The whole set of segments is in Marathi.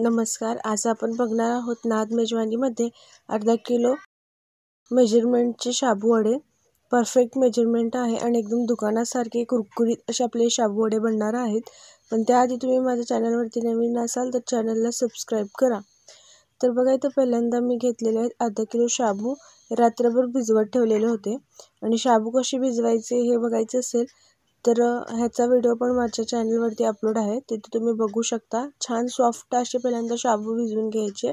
नमस्कार आज आपण बघणार आहोत नाद मेजवानीमध्ये अर्धा किलो मेजरमेंटचे शाबू वडे परफेक्ट मेजरमेंट आहे आणि एकदम दुकानासारखे कुरकुरीत असे आपले शाबू वडे बनणार आहेत पण त्याआधी तुम्ही माझ्या चॅनलवरती नवीन असाल तर चॅनलला सबस्क्राईब करा तर बघा इथं पहिल्यांदा मी घेतलेले आहेत अर्धा किलो शाबू रात्रभर भिजवत ठेवलेले होते आणि शाबू कसे भिजवायचे हे बघायचे असेल तर ह्याचा व्हिडिओ पण माझ्या चॅनलवरती अपलोड आहे तिथे तुम्ही बघू शकता छान सॉफ्ट असे पहिल्यांदा शाबू भिजवून घ्यायचे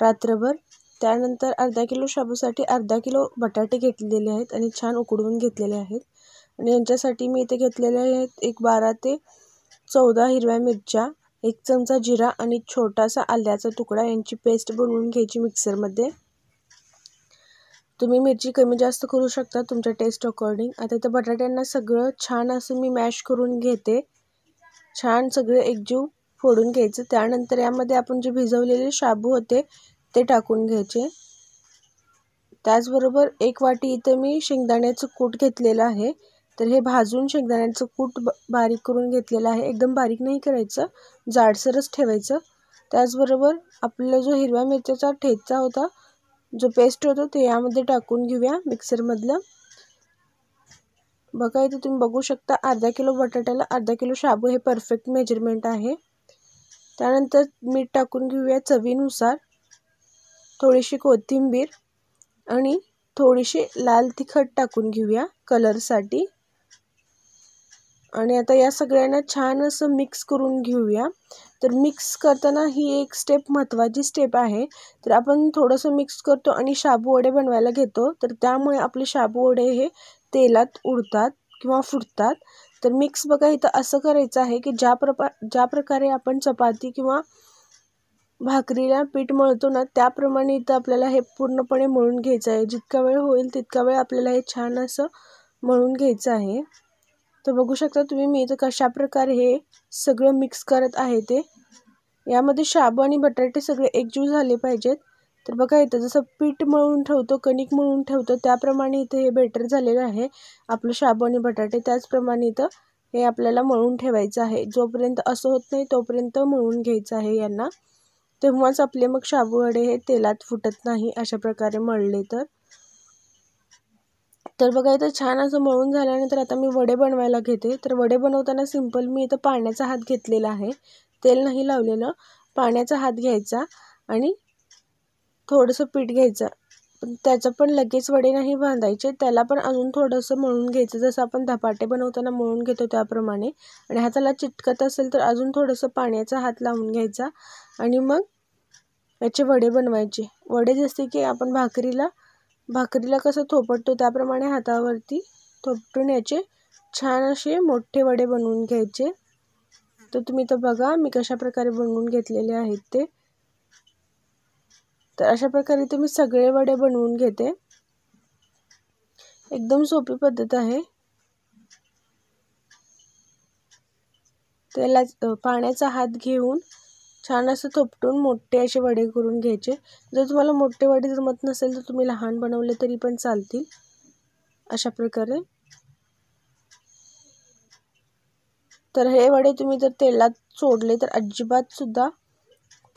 रात्रभर त्यानंतर अर्धा किलो शाबूसाठी अर्धा किलो बटाटे घेतलेले आहेत आणि छान उकडवून घेतलेले आहेत आणि यांच्यासाठी मी इथे घेतलेले आहेत एक बारा ते चौदा हिरव्या मिरच्या एक चमचा जिरा आणि छोटासा आल्याचा तुकडा यांची पेस्ट बनवून घ्यायची मिक्सरमध्ये तुम्ही मिरची कमी जास्त करू शकता तुमच्या टेस्ट अकॉर्डिंग आता इथं बटाट्यांना सगळं छान असं मी मॅश करून घेते छान सगळं एकजीव फोडून घ्यायचं त्यानंतर यामध्ये आपण जे भिजवलेले शाबू होते ते टाकून घ्यायचे त्याचबरोबर एक वाटी इथं मी शेंगदाण्याचं कूट घेतलेलं आहे तर हे भाजून शेंगदाण्याचं कूट बारीक करून घेतलेलं आहे एकदम बारीक नाही करायचं जाडसरच ठेवायचं त्याचबरोबर आपला जो हिरव्या मिरच्याचा ठेचा होता जो पेस्ट होतो ते यामध्ये टाकून घेऊया मिक्सरमधलं बघा इथं तुम्ही बघू शकता अर्धा किलो बटाट्याला अर्धा किलो शाबू हे परफेक्ट मेजरमेंट आहे त्यानंतर मीठ टाकून घेऊया चवीनुसार थोडीशी कोथिंबीर आणि थोडीशी लाल तिखट टाकून घेऊया कलरसाठी आणि आता या सगळ्यांना छान असं मिक्स करून घेऊया तर मिक्स करताना ही एक स्टेप महत्त्वाची स्टेप आहे तर आपण थोडंसं मिक्स करतो आणि शाबू वडे बनवायला घेतो तर त्यामुळे आपले शाबू वडे हे तेलात उडतात किंवा फुटतात तर मिक्स बघा इथं असं करायचं आहे की ज्या प्रपा ज्या प्रकारे आपण चपाती किंवा भाकरीला पीठ मळतो ना त्याप्रमाणे इथं आपल्याला हे पूर्णपणे मळून घ्यायचं आहे जितका वेळ होईल तितका वेळ आपल्याला हे छान असं मळून घ्यायचं आहे तर बघू शकता तुम्ही मी इथं कशाप्रकारे हे सगळं मिक्स करत आहे ते यामध्ये शाबू आणि बटाटे सगळे एकजीव झाले पाहिजेत तर बघा इथं जसं पीठ मळून ठेवतो कणिक मळून ठेवतो त्याप्रमाणे इथं हे बेटर झालेलं आहे आपलं शाबू आणि बटाटे त्याचप्रमाणे इथं हे आपल्याला मळून ठेवायचं आहे जोपर्यंत असं होत नाही तोपर्यंत मळून घ्यायचं आहे यांना तेव्हाच आपले मग शाबू वडे हे तेलात फुटत नाही अशा प्रकारे मळले तर तर बघा इथं छान असं मळून झाल्यानंतर आता मी वडे बनवायला घेते तर वडे बनवताना सिंपल मी इथं पाण्याचा हात घेतलेला आहे तेल नाही लावलेलं पाण्याचा हात घ्यायचा आणि थोडंसं पीठ घ्यायचं पण त्याचं पण लगेच वडे नाही बांधायचे त्याला पण अजून थोडंसं मळून घ्यायचं जसं आपण धपाटे बनवताना मळून घेतो त्याप्रमाणे आणि हाताला चिटकत असेल तर अजून थोडंसं पाण्याचा हात लावून घ्यायचा आणि मग याचे वडे बनवायचे वडे जसे की आपण भाकरीला भाकरीला कसं थोपटतो त्याप्रमाणे हातावरती थोपटून याचे छान असे मोठे वडे बनवून घ्यायचे तर तुम्ही तर बघा मी कशा प्रकारे बनवून घेतलेले आहेत ते तर अशा प्रकारे तुम्ही सगळे वडे बनवून घेते एकदम सोपी पद्धत आहे त्याला पाण्याचा हात घेऊन छान असं थोपटून मोठे असे वडे करून घ्यायचे जर तुम्हाला मोठे वडे जमत नसेल तर तुम्ही लहान बनवले तरी पण चालतील अशा प्रकारे तर हे वडे तुम्ही जर तेलात सोडले तर सुद्धा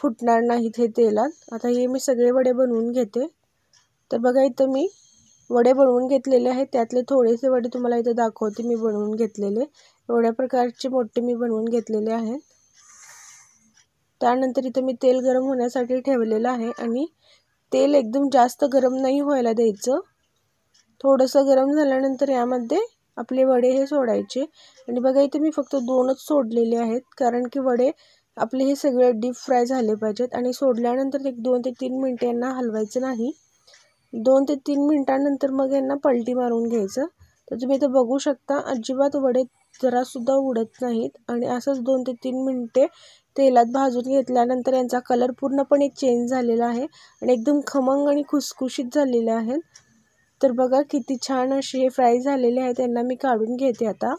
फुटणार नाहीत हे तेलात आता हे मी सगळे वडे बनवून घेते तर बघा इथं मी वडे बनवून घेतलेले आहेत त्यातले थोडेसे वडे तुम्हाला इथं दाखवते मी बनवून घेतलेले एवढ्या प्रकारचे मोठे मी बनवून घेतलेले आहेत त्यानंतर इथं मी तेल गरम होण्यासाठी ठेवलेलं आहे आणि तेल एकदम जास्त गरम नाही व्हायला द्यायचं थोडंसं गरम झाल्यानंतर यामध्ये आपले वडे हे सोडायचे आणि बघा इथे मी फक्त दोनच सोडलेले आहेत कारण की वडे आपले हे सगळे डीप फ्राय झाले पाहिजेत आणि सोडल्यानंतर एक दोन ते तीन मिनटं यांना हलवायचं नाही दोन ते तीन मिनटानंतर मग यांना पलटी मारून घ्यायचं तर तुम्ही इथं बघू शकता अजिबात वडे जरासुद्धा उडत नाहीत आणि असंच दोन ते तीन मिनटे तेलात भाजून घेतल्यानंतर यांचा कलर पूर्णपणे चेंज झालेला आहे आणि एकदम खमंग आणि खुसखुशीत झालेले आहेत तर बघा किती छान असे हे फ्राय झालेले आहेत त्यांना मी काढून घेते आता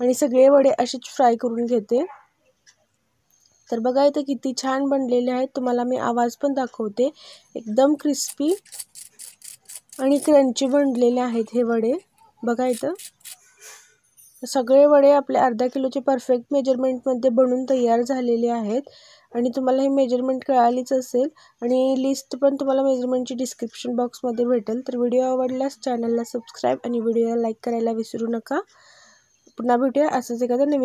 आणि सगळे वडे असेच फ्राय करून घेते तर बघा इथं किती छान बनलेले आहेत तुम्हाला मी आवाज पण दाखवते एकदम क्रिस्पी आणि क्रंची बनलेले आहेत हे वडे बघा इथं सगळे वडे आपले अर्धा किलोचे परफेक्ट मेजरमेंटमध्ये बनून तयार झालेले आहेत आणि तुम्हाला ही मेजरमेंट कळालीच असेल आणि लिस्ट पण तुम्हाला मेजरमेंटची डिस्क्रिप्शन बॉक्समध्ये भेटेल तर व्हिडिओ आवडल्यास चॅनलला सबस्क्राईब आणि व्हिडिओला लाईक करायला विसरू नका पुन्हा भेटूया असंच एखादं नवीन